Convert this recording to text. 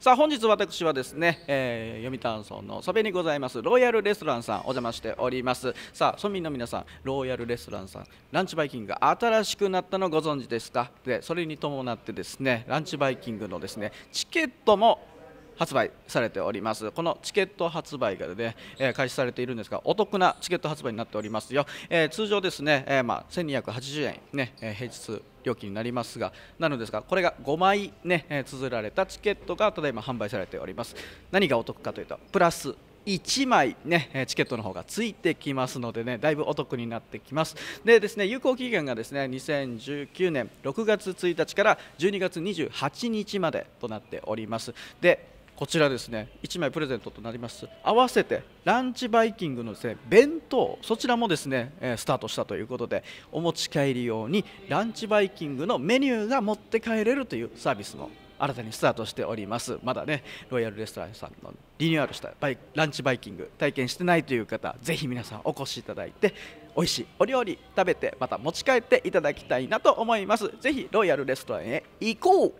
さあ本日私はですね、えー、読谷村のそべにございますロイヤルレストランさんお邪魔しておりますさあ村民の皆さんロイヤルレストランさんランチバイキングが新しくなったのご存知ですかでそれに伴ってですねランチバイキングのですねチケットも発売されておりますこのチケット発売がね、え開始されているんですがお得なチケット発売になっておりますよ、え通常ですね、えま1280円ね、え平日料金になりますがなのですがこれが5枚ね、え綴られたチケットがただいま販売されております何がお得かというとプラス1枚ねチケットの方がついてきますのでねだいぶお得になってきますでですね有効期限がですね2019年6月1日から12月28日までとなっておりますでこちらですね1枚プレゼントとなります合わせてランチバイキングのです、ね、弁当そちらもですね、えスタートしたということでお持ち帰り用にランチバイキングのメニューが持って帰れるというサービスも新たにスタートしておりますまだねロイヤルレストランさんのリニューアルしたバイランチバイキング体験してないという方ぜひ皆さんお越しいただいて美味しいお料理食べてまた持ち帰っていただきたいなと思いますぜひロイヤルレストランへ行こう